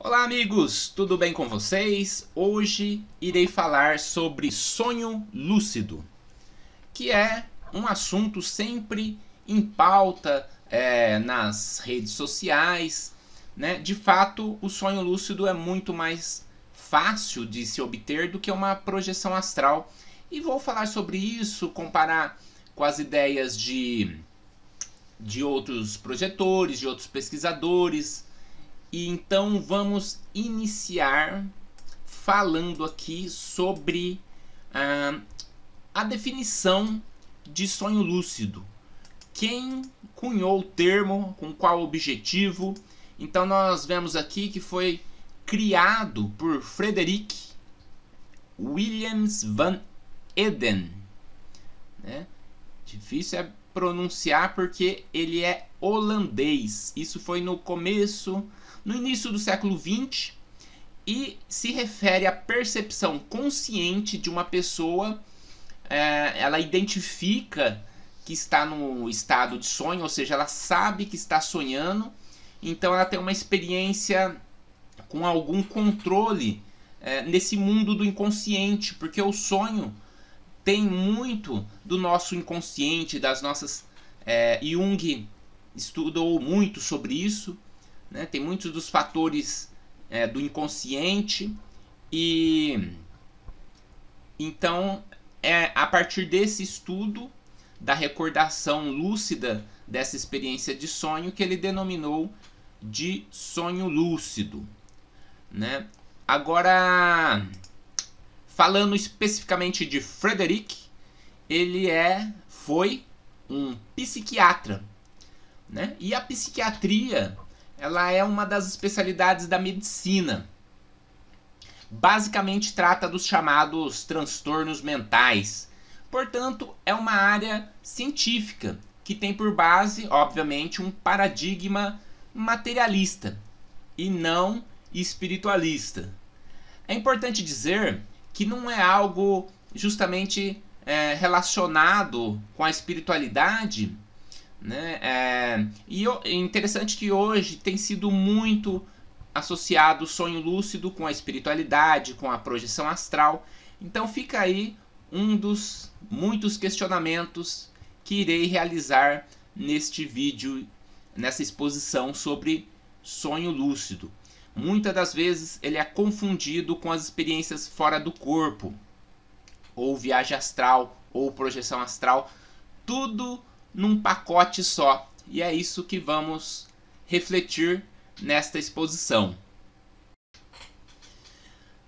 Olá, amigos, tudo bem com vocês? Hoje irei falar sobre sonho lúcido, que é um assunto sempre em pauta é, nas redes sociais. Né? De fato, o sonho lúcido é muito mais fácil de se obter do que uma projeção astral. E vou falar sobre isso, comparar com as ideias de, de outros projetores, de outros pesquisadores, e então vamos iniciar falando aqui sobre ah, a definição de sonho lúcido. Quem cunhou o termo, com qual objetivo? Então nós vemos aqui que foi criado por Frederick Williams van Eden. Né? Difícil é pronunciar porque ele é holandês. Isso foi no começo no início do século XX e se refere à percepção consciente de uma pessoa. É, ela identifica que está no estado de sonho, ou seja, ela sabe que está sonhando, então ela tem uma experiência com algum controle é, nesse mundo do inconsciente, porque o sonho tem muito do nosso inconsciente, das nossas. É, Jung estudou muito sobre isso, né? tem muitos dos fatores é, do inconsciente e então é a partir desse estudo da recordação lúcida dessa experiência de sonho que ele denominou de sonho lúcido, né? Agora falando especificamente de Frederick, ele é foi um psiquiatra, né? E a psiquiatria ela é uma das especialidades da medicina. Basicamente trata dos chamados transtornos mentais. Portanto, é uma área científica que tem por base, obviamente, um paradigma materialista e não espiritualista. É importante dizer que não é algo justamente é, relacionado com a espiritualidade né? É, e é interessante que hoje tem sido muito associado o sonho lúcido com a espiritualidade, com a projeção astral. Então fica aí um dos muitos questionamentos que irei realizar neste vídeo, nessa exposição sobre sonho lúcido. Muitas das vezes ele é confundido com as experiências fora do corpo, ou viagem astral, ou projeção astral. Tudo num pacote só. E é isso que vamos refletir nesta exposição.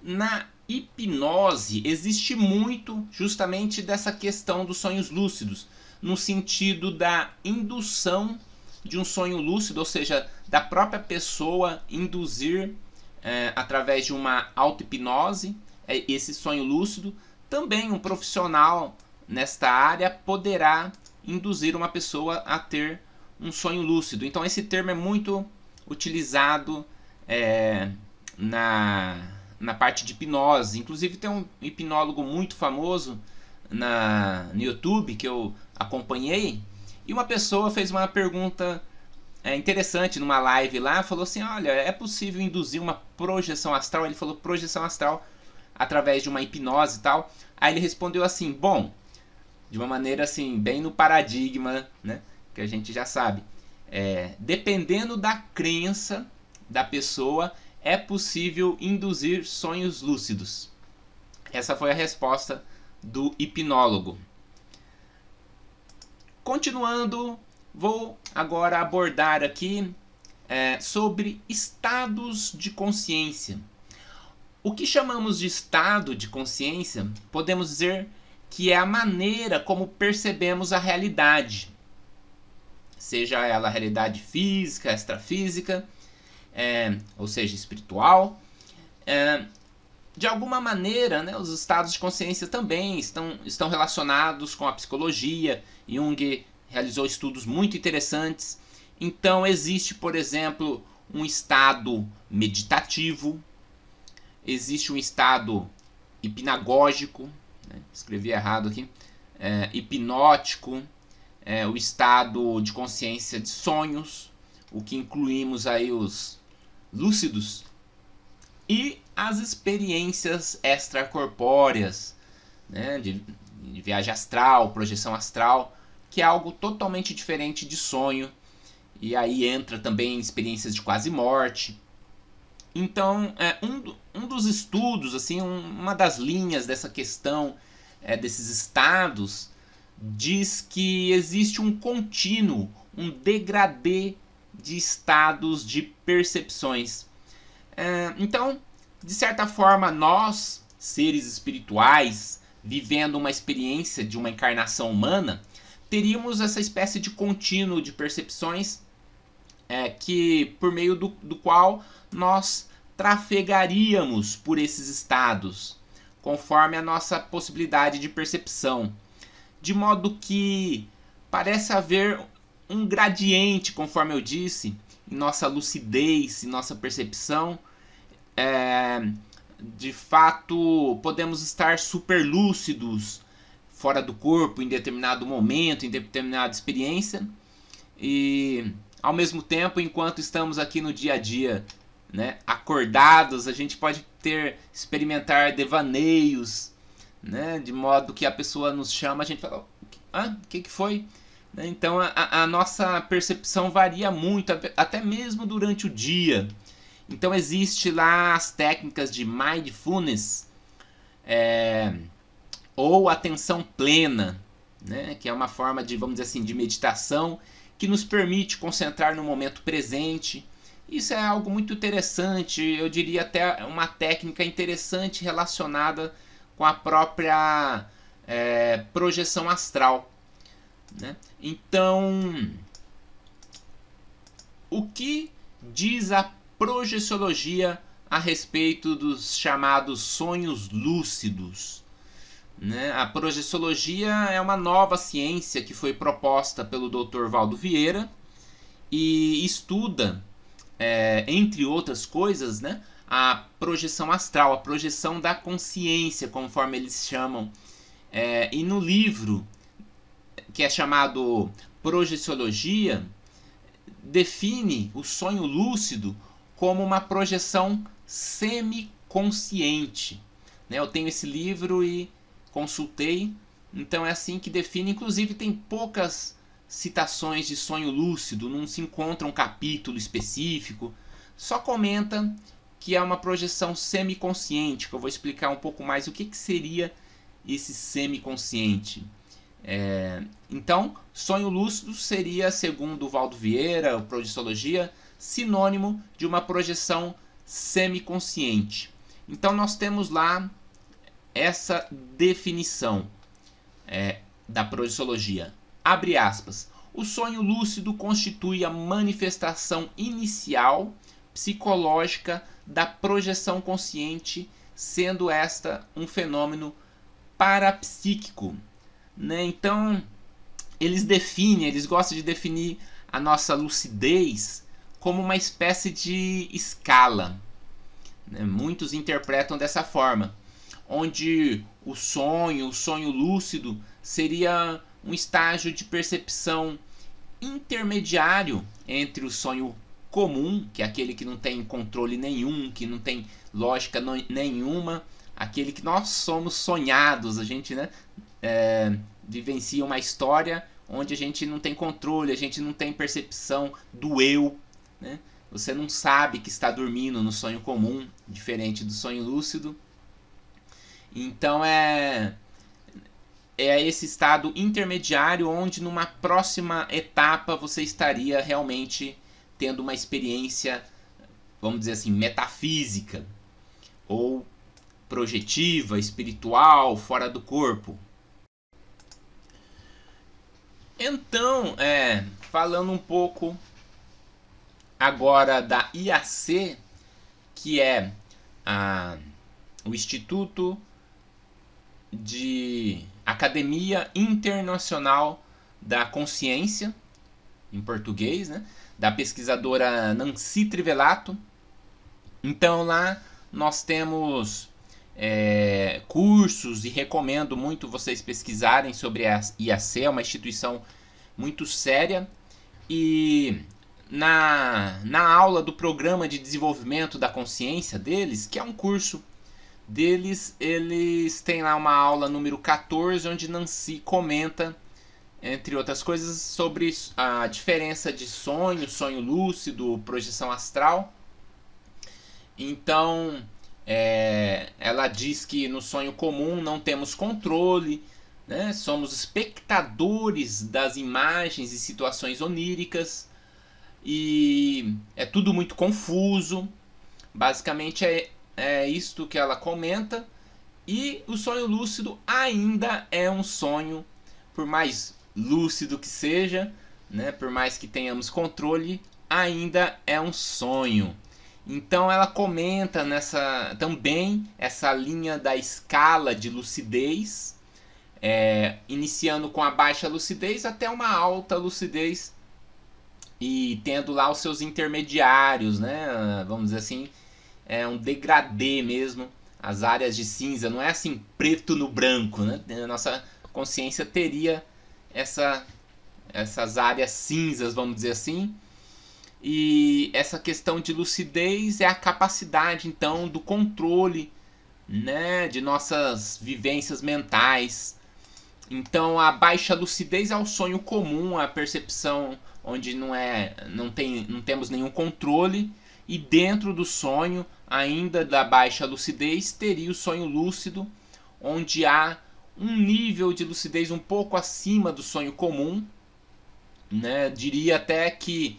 Na hipnose existe muito justamente dessa questão dos sonhos lúcidos, no sentido da indução de um sonho lúcido, ou seja, da própria pessoa induzir é, através de uma auto-hipnose é, esse sonho lúcido. Também um profissional nesta área poderá induzir uma pessoa a ter um sonho lúcido. Então esse termo é muito utilizado é, na, na parte de hipnose. Inclusive tem um hipnólogo muito famoso na, no YouTube que eu acompanhei e uma pessoa fez uma pergunta é, interessante numa live lá, falou assim, olha, é possível induzir uma projeção astral? Ele falou projeção astral através de uma hipnose e tal. Aí ele respondeu assim, bom, de uma maneira assim, bem no paradigma, né? Que a gente já sabe. É, dependendo da crença da pessoa, é possível induzir sonhos lúcidos. Essa foi a resposta do hipnólogo. Continuando, vou agora abordar aqui é, sobre estados de consciência. O que chamamos de estado de consciência podemos dizer que é a maneira como percebemos a realidade, seja ela a realidade física, extrafísica, é, ou seja, espiritual. É, de alguma maneira, né, os estados de consciência também estão, estão relacionados com a psicologia. Jung realizou estudos muito interessantes. Então, existe, por exemplo, um estado meditativo, existe um estado hipnagógico, né? escrevi errado aqui, é, hipnótico, é, o estado de consciência de sonhos, o que incluímos aí os lúcidos, e as experiências extracorpóreas, né? de, de viagem astral, projeção astral, que é algo totalmente diferente de sonho. E aí entra também experiências de quase morte, então, é, um, um dos estudos, assim, um, uma das linhas dessa questão é, desses estados diz que existe um contínuo, um degradê de estados de percepções. É, então, de certa forma, nós, seres espirituais, vivendo uma experiência de uma encarnação humana, teríamos essa espécie de contínuo de percepções é, que por meio do, do qual nós trafegaríamos por esses estados, conforme a nossa possibilidade de percepção. De modo que parece haver um gradiente, conforme eu disse, em nossa lucidez, em nossa percepção. É, de fato, podemos estar super lúcidos fora do corpo em determinado momento, em determinada experiência. E ao mesmo tempo, enquanto estamos aqui no dia a dia né, acordados, a gente pode ter experimentar devaneios, né, de modo que a pessoa nos chama, a gente fala, ah, o que, que foi? Né? Então a, a nossa percepção varia muito, até mesmo durante o dia. Então existe lá as técnicas de mindfulness é, ou atenção plena, né? que é uma forma de, vamos dizer assim, de meditação que nos permite concentrar no momento presente, isso é algo muito interessante, eu diria até uma técnica interessante relacionada com a própria é, projeção astral. Né? Então, o que diz a projeciologia a respeito dos chamados sonhos lúcidos? Né? A projeciologia é uma nova ciência que foi proposta pelo Dr. Valdo Vieira e estuda é, entre outras coisas, né, a projeção astral, a projeção da consciência, conforme eles chamam. É, e no livro, que é chamado Projeciologia, define o sonho lúcido como uma projeção semiconsciente. Né? Eu tenho esse livro e consultei, então é assim que define. Inclusive, tem poucas citações de sonho lúcido, não se encontra um capítulo específico, só comenta que é uma projeção semiconsciente, que eu vou explicar um pouco mais o que, que seria esse semiconsciente. É, então, sonho lúcido seria, segundo Valdo Vieira, o projeciologia, sinônimo de uma projeção semiconsciente. Então, nós temos lá essa definição é, da projeciologia. Abre aspas. O sonho lúcido constitui a manifestação inicial psicológica da projeção consciente, sendo esta um fenômeno parapsíquico. Né? Então, eles definem, eles gostam de definir a nossa lucidez como uma espécie de escala. Né? Muitos interpretam dessa forma, onde o sonho, o sonho lúcido, seria um estágio de percepção intermediário entre o sonho comum, que é aquele que não tem controle nenhum, que não tem lógica no, nenhuma, aquele que nós somos sonhados, a gente né, é, vivencia uma história onde a gente não tem controle, a gente não tem percepção do eu, né? Você não sabe que está dormindo no sonho comum, diferente do sonho lúcido. Então é é esse estado intermediário onde numa próxima etapa você estaria realmente tendo uma experiência, vamos dizer assim, metafísica ou projetiva, espiritual, fora do corpo. Então, é, falando um pouco agora da IAC, que é a, ah, o Instituto de Academia Internacional da Consciência, em português, né? da pesquisadora Nancy Trivelato. Então lá nós temos é, cursos e recomendo muito vocês pesquisarem sobre a IAC, é uma instituição muito séria. E na, na aula do Programa de Desenvolvimento da Consciência deles, que é um curso deles, eles têm lá uma aula número 14, onde Nancy comenta, entre outras coisas, sobre a diferença de sonho, sonho lúcido, projeção astral. Então, é, ela diz que no sonho comum não temos controle, né? somos espectadores das imagens e situações oníricas e é tudo muito confuso. Basicamente, é, é isto que ela comenta. E o sonho lúcido ainda é um sonho, por mais lúcido que seja, né, por mais que tenhamos controle, ainda é um sonho. Então ela comenta nessa também essa linha da escala de lucidez, é, iniciando com a baixa lucidez até uma alta lucidez e tendo lá os seus intermediários, né? Vamos dizer assim, é um degradê mesmo, as áreas de cinza, não é assim preto no branco, né? A nossa consciência teria essa, essas áreas cinzas, vamos dizer assim. E essa questão de lucidez é a capacidade então do controle, né, de nossas vivências mentais. Então a baixa lucidez é o sonho comum, a percepção onde não é, não tem, não temos nenhum controle e dentro do sonho ainda da baixa lucidez, teria o sonho lúcido, onde há um nível de lucidez um pouco acima do sonho comum. Né? Diria até que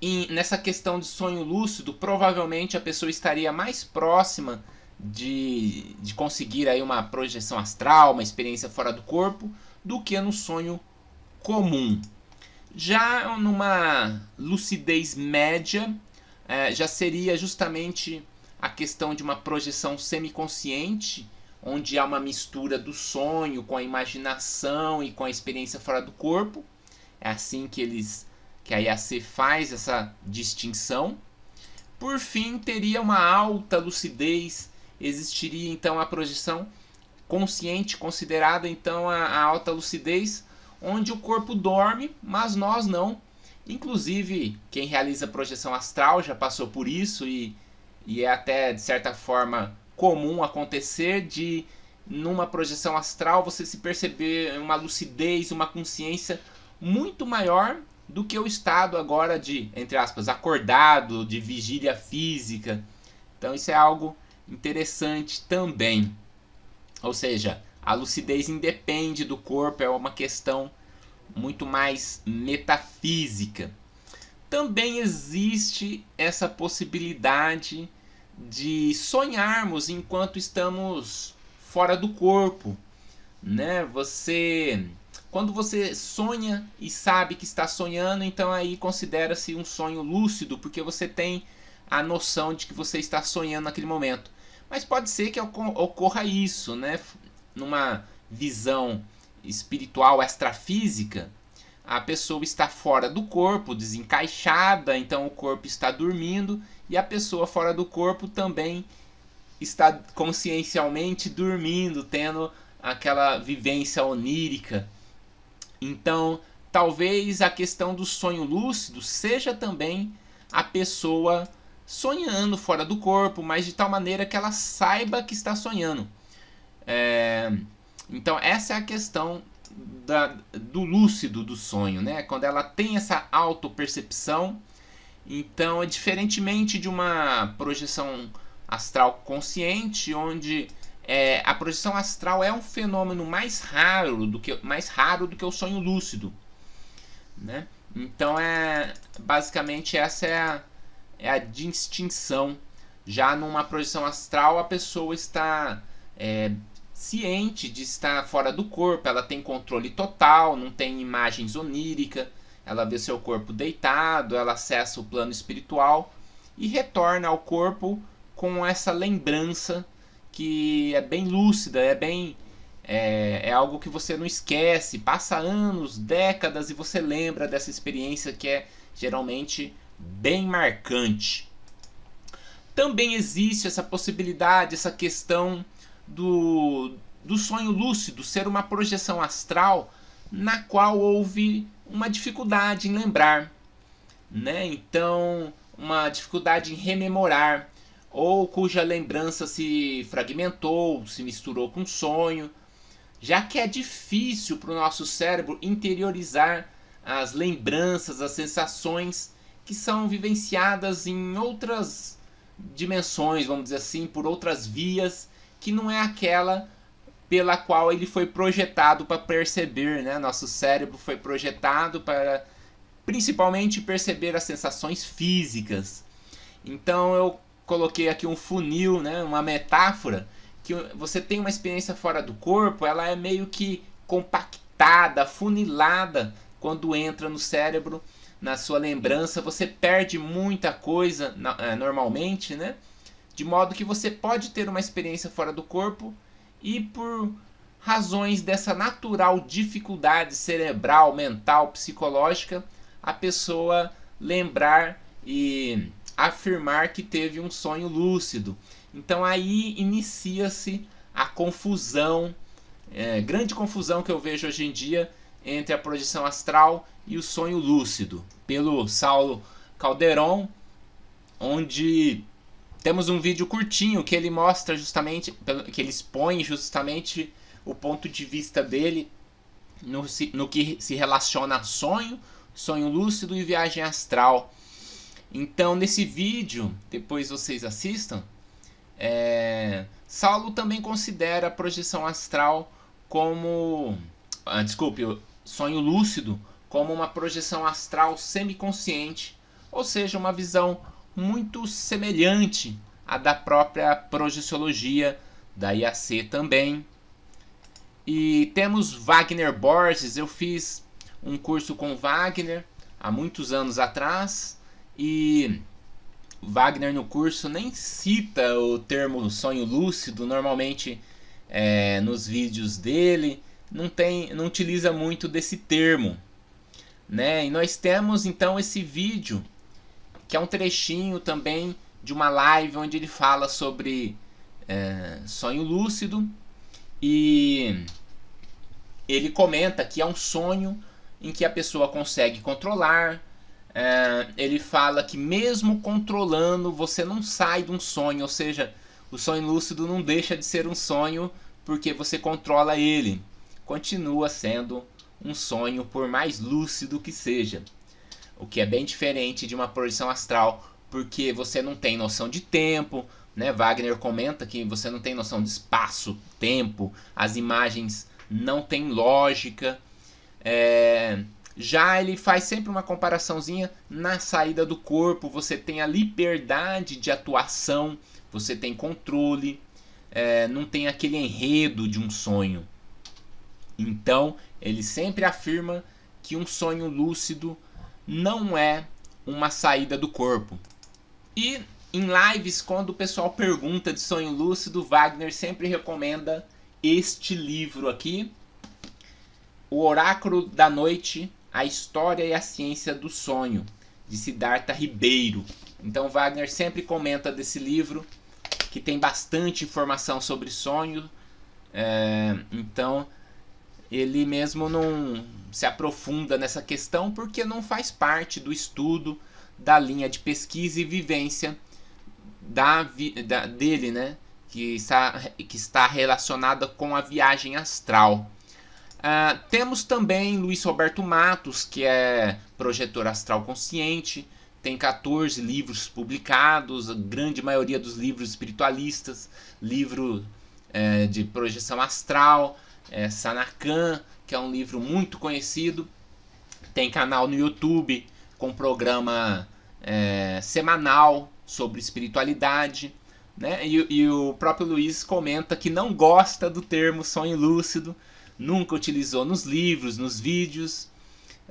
em, nessa questão de sonho lúcido, provavelmente a pessoa estaria mais próxima de, de conseguir aí uma projeção astral, uma experiência fora do corpo, do que no sonho comum. Já numa lucidez média, é, já seria justamente a questão de uma projeção semiconsciente, onde há uma mistura do sonho com a imaginação e com a experiência fora do corpo. É assim que eles que a IAC faz essa distinção. Por fim, teria uma alta lucidez, existiria então a projeção consciente, considerada então a, a alta lucidez, onde o corpo dorme, mas nós não. Inclusive, quem realiza projeção astral já passou por isso e e é até de certa forma comum acontecer de numa projeção astral você se perceber uma lucidez, uma consciência muito maior do que o estado agora de, entre aspas, acordado, de vigília física. Então isso é algo interessante também. Ou seja, a lucidez independe do corpo, é uma questão muito mais metafísica também existe essa possibilidade de sonharmos enquanto estamos fora do corpo, né? Você quando você sonha e sabe que está sonhando, então aí considera-se um sonho lúcido, porque você tem a noção de que você está sonhando naquele momento. Mas pode ser que ocorra isso, né? Numa visão espiritual extrafísica, a pessoa está fora do corpo, desencaixada, então o corpo está dormindo e a pessoa fora do corpo também está consciencialmente dormindo, tendo aquela vivência onírica. Então, talvez a questão do sonho lúcido seja também a pessoa sonhando fora do corpo, mas de tal maneira que ela saiba que está sonhando. É... Então, essa é a questão da, do lúcido do sonho, né? Quando ela tem essa autopercepção. Então, é diferentemente de uma projeção astral consciente, onde é, a projeção astral é um fenômeno mais raro do que mais raro do que o sonho lúcido, né? Então é basicamente essa é a, é a distinção. Já numa projeção astral a pessoa está é, ciente de estar fora do corpo, ela tem controle total, não tem imagens onírica, ela vê seu corpo deitado, ela acessa o plano espiritual e retorna ao corpo com essa lembrança que é bem lúcida, é bem é, é, algo que você não esquece, passa anos, décadas e você lembra dessa experiência que é geralmente bem marcante. Também existe essa possibilidade, essa questão do, do sonho lúcido ser uma projeção astral na qual houve uma dificuldade em lembrar, né? Então, uma dificuldade em rememorar ou cuja lembrança se fragmentou, se misturou com sonho, já que é difícil para o nosso cérebro interiorizar as lembranças, as sensações que são vivenciadas em outras dimensões, vamos dizer assim, por outras vias que não é aquela pela qual ele foi projetado para perceber, né? Nosso cérebro foi projetado para principalmente perceber as sensações físicas. Então eu coloquei aqui um funil, né? Uma metáfora que você tem uma experiência fora do corpo, ela é meio que compactada, funilada quando entra no cérebro, na sua lembrança, você perde muita coisa eh, normalmente, né? de modo que você pode ter uma experiência fora do corpo e por razões dessa natural dificuldade cerebral, mental, psicológica, a pessoa lembrar e afirmar que teve um sonho lúcido. Então aí inicia-se a confusão, é, grande confusão que eu vejo hoje em dia entre a projeção astral e o sonho lúcido, pelo Saulo Calderon, onde temos um vídeo curtinho que ele mostra justamente, que ele expõe justamente o ponto de vista dele no, no que se relaciona a sonho, sonho lúcido e viagem astral. Então, nesse vídeo, depois vocês assistam, é, Saulo também considera a projeção astral como. Ah, desculpe, sonho lúcido como uma projeção astral semiconsciente, ou seja, uma visão muito semelhante à da própria projeciologia, da IAC também. E temos Wagner Borges, eu fiz um curso com Wagner há muitos anos atrás e Wagner no curso nem cita o termo sonho lúcido normalmente é, nos vídeos dele não tem não utiliza muito desse termo né e nós temos então esse vídeo que é um trechinho também de uma live onde ele fala sobre é, sonho lúcido e ele comenta que é um sonho em que a pessoa consegue controlar. É, ele fala que mesmo controlando você não sai de um sonho, ou seja, o sonho lúcido não deixa de ser um sonho porque você controla ele. Continua sendo um sonho, por mais lúcido que seja o que é bem diferente de uma projeção astral, porque você não tem noção de tempo, né? Wagner comenta que você não tem noção de espaço, tempo, as imagens não têm lógica. É... Já ele faz sempre uma comparaçãozinha na saída do corpo, você tem a liberdade de atuação, você tem controle, é... não tem aquele enredo de um sonho. Então, ele sempre afirma que um sonho lúcido não é uma saída do corpo. E em lives, quando o pessoal pergunta de sonho lúcido, Wagner sempre recomenda este livro aqui, O Oráculo da Noite: A História e a Ciência do Sonho, de Siddhartha Ribeiro. Então, Wagner sempre comenta desse livro, que tem bastante informação sobre sonho. É, então, ele mesmo não se aprofunda nessa questão porque não faz parte do estudo da linha de pesquisa e vivência da, da dele, né? Que está, que está relacionada com a viagem astral. Uh, temos também Luiz Roberto Matos, que é projetor astral consciente, tem 14 livros publicados, a grande maioria dos livros espiritualistas, livro eh, de projeção astral, é, que é um livro muito conhecido. Tem canal no YouTube com programa é, semanal sobre espiritualidade. Né? E, e, o próprio Luiz comenta que não gosta do termo sonho lúcido, nunca utilizou nos livros, nos vídeos.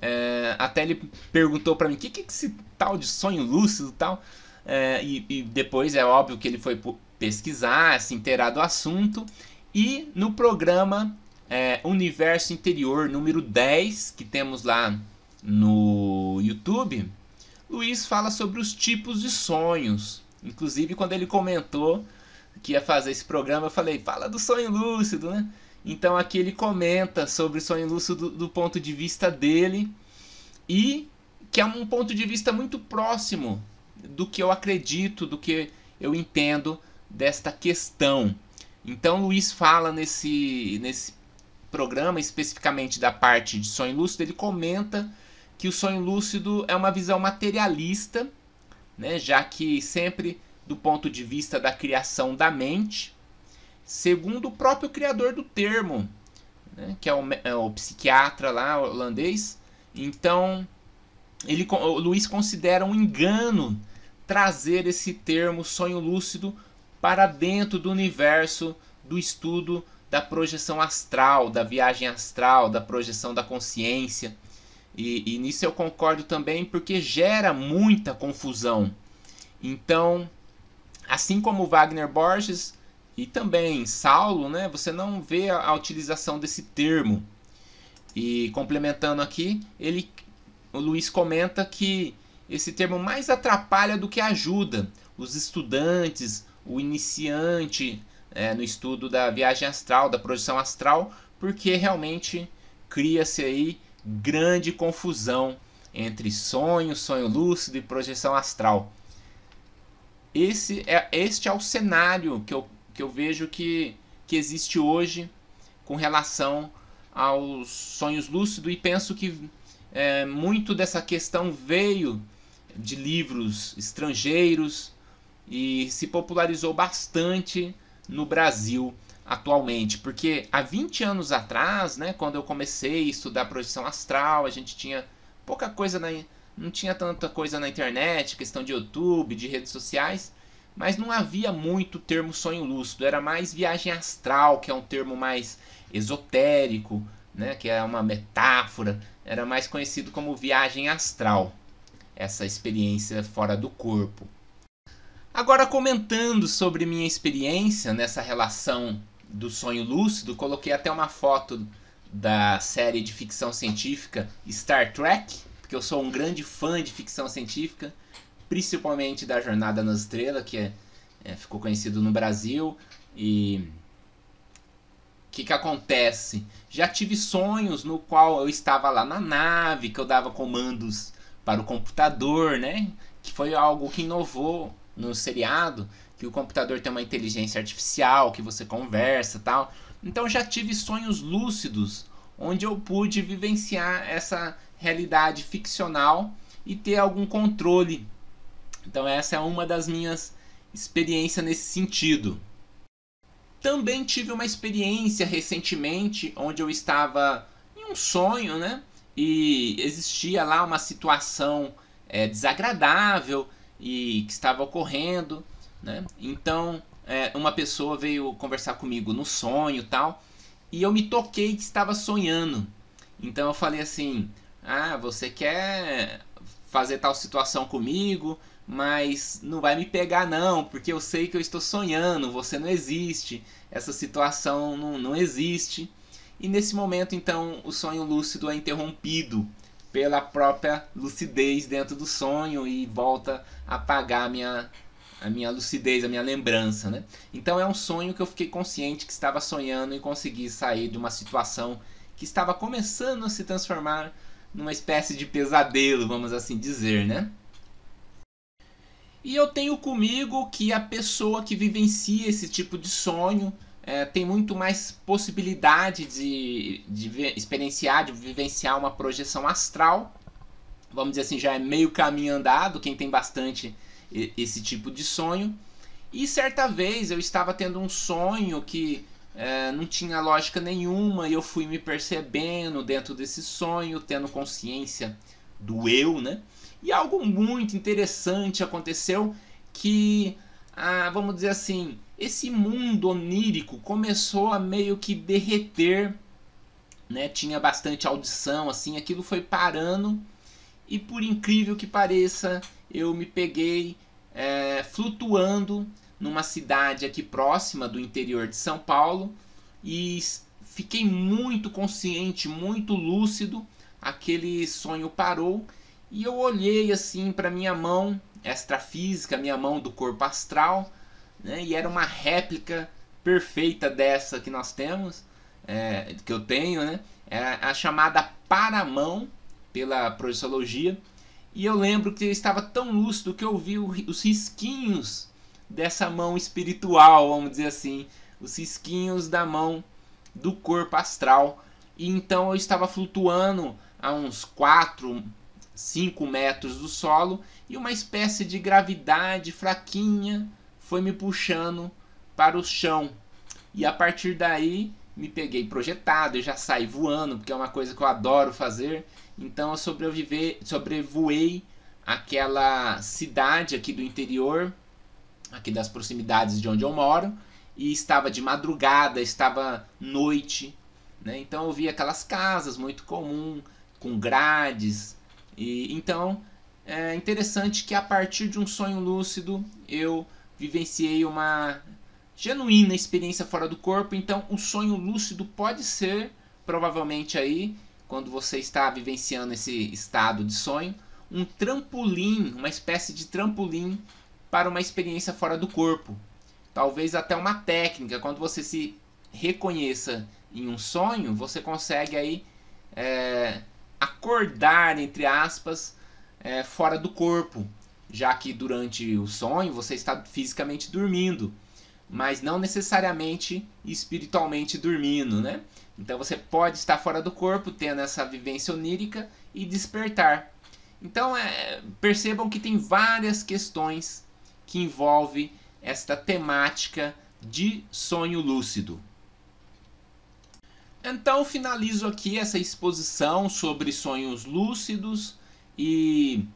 É, até ele perguntou para mim o que, que é esse tal de sonho lúcido tal. É, e, e, depois é óbvio que ele foi pesquisar, se inteirar do assunto. E no programa é, Universo Interior número 10, que temos lá no YouTube, Luiz fala sobre os tipos de sonhos. Inclusive, quando ele comentou que ia fazer esse programa, eu falei, fala do sonho lúcido, né? Então aqui ele comenta sobre o sonho lúcido do, do ponto de vista dele e que é um ponto de vista muito próximo do que eu acredito, do que eu entendo desta questão. Então Luiz fala nesse, nesse programa, especificamente da parte de sonho lúcido, ele comenta que o sonho lúcido é uma visão materialista, né, já que sempre do ponto de vista da criação da mente, segundo o próprio criador do termo, né, que é o, é o, psiquiatra lá holandês. Então, ele, o Luiz considera um engano trazer esse termo sonho lúcido para dentro do universo do estudo da projeção astral, da viagem astral, da projeção da consciência. E, e nisso eu concordo também porque gera muita confusão. Então, assim como Wagner Borges e também Saulo, né, você não vê a, a utilização desse termo. E complementando aqui, ele, o Luiz comenta que esse termo mais atrapalha do que ajuda os estudantes, o iniciante, é, no estudo da viagem astral, da projeção astral, porque realmente cria-se aí grande confusão entre sonho, sonho lúcido e projeção astral. Esse é, este é o cenário que eu, que eu vejo que, que existe hoje com relação aos sonhos lúcidos, e penso que é, muito dessa questão veio de livros estrangeiros e se popularizou bastante no Brasil atualmente, porque há 20 anos atrás, né, quando eu comecei a estudar projeção astral, a gente tinha pouca coisa na não tinha tanta coisa na internet, questão de YouTube, de redes sociais, mas não havia muito o termo sonho lúcido, era mais viagem astral, que é um termo mais esotérico, né, que é uma metáfora, era mais conhecido como viagem astral, essa experiência fora do corpo. Agora, comentando sobre minha experiência nessa relação do sonho lúcido, coloquei até uma foto da série de ficção científica Star Trek, porque eu sou um grande fã de ficção científica, principalmente da Jornada nas Estrelas, que é, é, ficou conhecido no Brasil. E o que, que acontece? Já tive sonhos no qual eu estava lá na nave, que eu dava comandos para o computador, né? Que foi algo que inovou no seriado, que o computador tem uma inteligência artificial, que você conversa tal. Então já tive sonhos lúcidos, onde eu pude vivenciar essa realidade ficcional e ter algum controle. Então essa é uma das minhas experiências nesse sentido. Também tive uma experiência recentemente onde eu estava em um sonho, né? E existia lá uma situação é, desagradável e que estava ocorrendo, né? Então, é, uma pessoa veio conversar comigo no sonho tal, e eu me toquei que estava sonhando. Então eu falei assim: "Ah, você quer fazer tal situação comigo, mas não vai me pegar não, porque eu sei que eu estou sonhando, você não existe, essa situação não, não existe". E nesse momento, então, o sonho lúcido é interrompido pela própria lucidez dentro do sonho e volta a apagar a minha, a minha lucidez, a minha lembrança. Né? Então é um sonho que eu fiquei consciente que estava sonhando e consegui sair de uma situação que estava começando a se transformar numa espécie de pesadelo, vamos assim dizer, né? E eu tenho comigo que a pessoa que vivencia esse tipo de sonho é, tem muito mais possibilidade de, de experienciar, de vivenciar uma projeção astral. Vamos dizer assim, já é meio caminho andado, quem tem bastante esse tipo de sonho. E certa vez eu estava tendo um sonho que é, não tinha lógica nenhuma e eu fui me percebendo dentro desse sonho, tendo consciência do eu, né? E algo muito interessante aconteceu que, ah, vamos dizer assim, esse mundo onírico começou a meio que derreter, né? Tinha bastante audição, assim, aquilo foi parando. E por incrível que pareça, eu me peguei é, flutuando numa cidade aqui próxima do interior de São Paulo e fiquei muito consciente, muito lúcido. Aquele sonho parou e eu olhei assim para minha mão extrafísica, minha mão do corpo astral né? E era uma réplica perfeita dessa que nós temos, é, que eu tenho, né? Era é a chamada Paramão pela projeciologia. E eu lembro que eu estava tão lúcido que eu vi os risquinhos dessa mão espiritual, vamos dizer assim, os risquinhos da mão do corpo astral. E então eu estava flutuando a uns 4, 5 metros do solo e uma espécie de gravidade fraquinha foi me puxando para o chão. E a partir daí me peguei projetado, eu já saí voando, porque é uma coisa que eu adoro fazer. Então eu sobrevoei aquela cidade aqui do interior, aqui das proximidades de onde eu moro, e estava de madrugada, estava noite, né? Então eu vi aquelas casas muito comum, com grades. E então é interessante que a partir de um sonho lúcido eu vivenciei uma genuína experiência fora do corpo. Então, um sonho lúcido pode ser, provavelmente aí, quando você está vivenciando esse estado de sonho, um trampolim, uma espécie de trampolim para uma experiência fora do corpo. Talvez até uma técnica. Quando você se reconheça em um sonho, você consegue aí é, acordar, entre aspas, é, fora do corpo já que durante o sonho você está fisicamente dormindo, mas não necessariamente espiritualmente dormindo, né? Então você pode estar fora do corpo, tendo essa vivência onírica e despertar. Então é, percebam que tem várias questões que envolve esta temática de sonho lúcido. Então finalizo aqui essa exposição sobre sonhos lúcidos e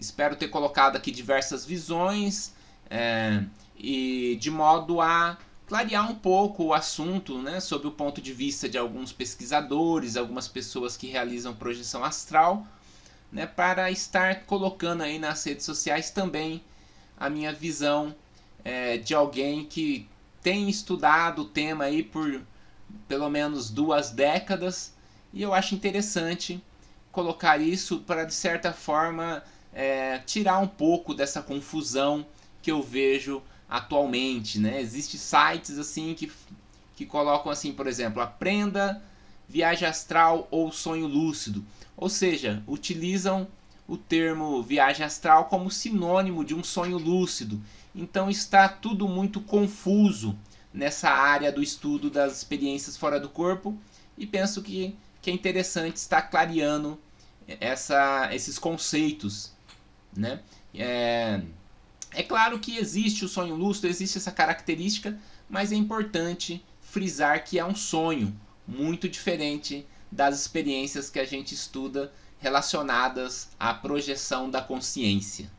Espero ter colocado aqui diversas visões é, e de modo a clarear um pouco o assunto, né, sob o ponto de vista de alguns pesquisadores, algumas pessoas que realizam projeção astral, né, para estar colocando aí nas redes sociais também a minha visão é, de alguém que tem estudado o tema aí por pelo menos duas décadas e eu acho interessante colocar isso para de certa forma é, tirar um pouco dessa confusão que eu vejo atualmente, né? Existem sites assim que, que colocam assim, por exemplo, aprenda viagem astral ou sonho lúcido. Ou seja, utilizam o termo viagem astral como sinônimo de um sonho lúcido. Então está tudo muito confuso nessa área do estudo das experiências fora do corpo e penso que, que é interessante estar clareando essa, esses conceitos né? É, é claro que existe o sonho lúcido, existe essa característica, mas é importante frisar que é um sonho muito diferente das experiências que a gente estuda relacionadas à projeção da consciência.